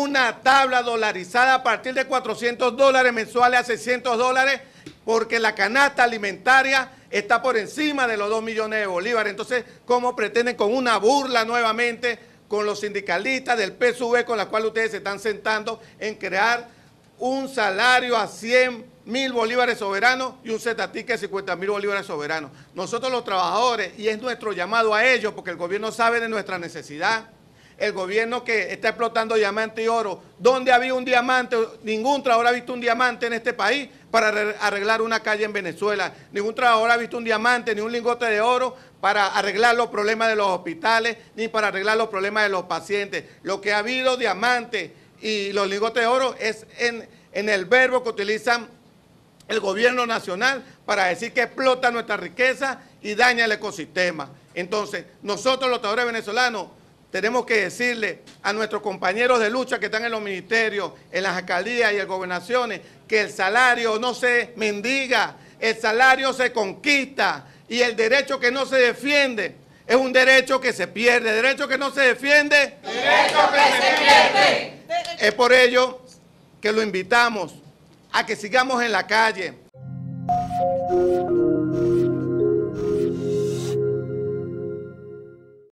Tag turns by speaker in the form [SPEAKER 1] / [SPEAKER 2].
[SPEAKER 1] una tabla dolarizada a partir de 400 dólares mensuales a 600 dólares, porque la canasta alimentaria está por encima de los 2 millones de bolívares. Entonces, ¿cómo pretenden con una burla nuevamente con los sindicalistas del PSV con la cual ustedes se están sentando en crear un salario a 100 mil bolívares soberanos y un ZTIC a 50 mil bolívares soberanos? Nosotros los trabajadores, y es nuestro llamado a ellos, porque el gobierno sabe de nuestra necesidad, el gobierno que está explotando diamante y oro. ¿Dónde había un diamante? Ningún trabajador ha visto un diamante en este país para arreglar una calle en Venezuela. Ningún trabajador ha visto un diamante ni un lingote de oro para arreglar los problemas de los hospitales ni para arreglar los problemas de los pacientes. Lo que ha habido diamante y los lingotes de oro es en, en el verbo que utilizan el gobierno nacional para decir que explota nuestra riqueza y daña el ecosistema. Entonces, nosotros los trabajadores venezolanos tenemos que decirle a nuestros compañeros de lucha que están en los ministerios, en las alcaldías y en gobernaciones, que el salario no se mendiga, el salario se conquista y el derecho que no se defiende es un derecho que se pierde, derecho que no se defiende. Derecho que se pierde. Es por ello que lo invitamos a que sigamos en la calle.